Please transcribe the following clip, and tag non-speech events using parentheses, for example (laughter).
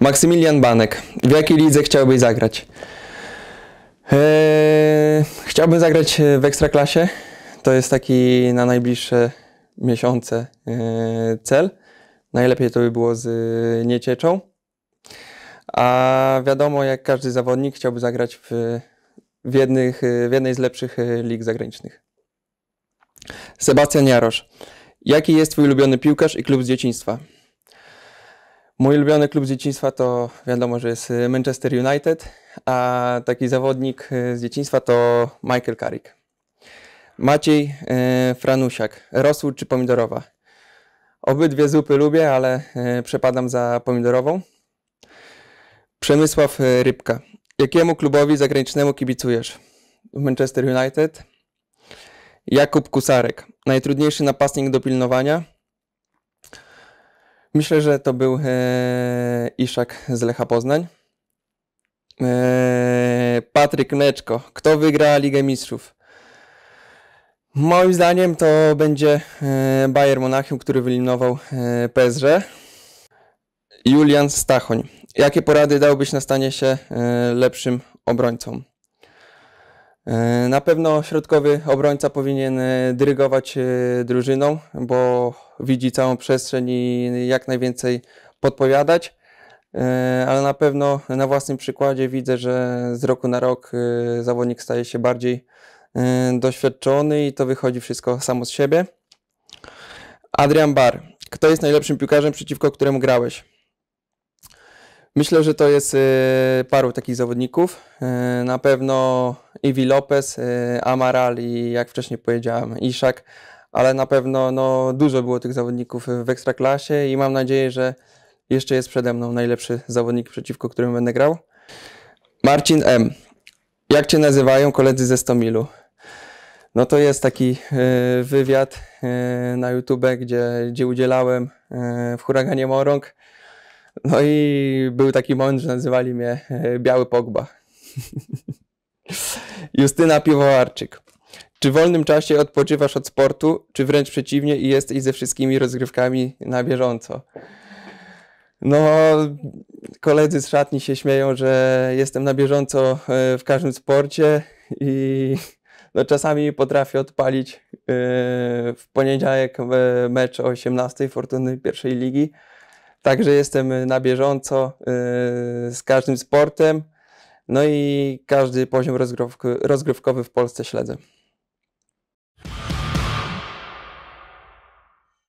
Maksymilian Banek. W jakiej lidze chciałbyś zagrać? Eee, chciałbym zagrać e, w Ekstraklasie. To jest taki na najbliższe miesiące e, cel. Najlepiej to by było z e, Niecieczą. A wiadomo, jak każdy zawodnik chciałby zagrać w, w, jednych, w jednej z lepszych lig zagranicznych. Sebastian Jarosz. Jaki jest Twój ulubiony piłkarz i klub z dzieciństwa? Mój ulubiony klub z dzieciństwa to wiadomo, że jest y, Manchester United, a taki zawodnik y, z dzieciństwa to Michael Carrick. Maciej e, Franusiak, rosół czy pomidorowa? Obydwie zupy lubię, ale e, przepadam za pomidorową. Przemysław Rybka. Jakiemu klubowi zagranicznemu kibicujesz? Manchester United. Jakub Kusarek. Najtrudniejszy napastnik do pilnowania. Myślę, że to był e, Iszak z Lecha Poznań. E, Patryk Meczko. Kto wygra Ligę Mistrzów? Moim zdaniem to będzie e, Bayern Monachium, który wyeliminował e, PSG. Julian Stachoń. Jakie porady dałbyś na stanie się e, lepszym obrońcą? E, na pewno środkowy obrońca powinien e, dyrygować e, drużyną, bo widzi całą przestrzeń i jak najwięcej podpowiadać. Ale na pewno na własnym przykładzie widzę, że z roku na rok zawodnik staje się bardziej doświadczony i to wychodzi wszystko samo z siebie. Adrian Bar. Kto jest najlepszym piłkarzem, przeciwko któremu grałeś? Myślę, że to jest paru takich zawodników. Na pewno Iwi Lopez, y, Amaral i jak wcześniej powiedziałem, Iszak, ale na pewno no, dużo było tych zawodników w ekstraklasie i mam nadzieję, że jeszcze jest przede mną najlepszy zawodnik, przeciwko którym będę grał. Marcin M. Jak cię nazywają koledzy ze Stomilu? No to jest taki y, wywiad y, na YouTube, gdzie, gdzie udzielałem w huraganie Morąg. No i był taki moment, że nazywali mnie Biały Pogba. (laughs) Justyna Piwowarczyk. Czy w wolnym czasie odpoczywasz od sportu, czy wręcz przeciwnie i jesteś ze wszystkimi rozgrywkami na bieżąco? No, koledzy z szatni się śmieją, że jestem na bieżąco e, w każdym sporcie i no, czasami potrafię odpalić e, w poniedziałek e, mecz o 18 Fortuny pierwszej ligi. Także jestem na bieżąco z każdym sportem. No i każdy poziom rozgrywkowy w Polsce śledzę.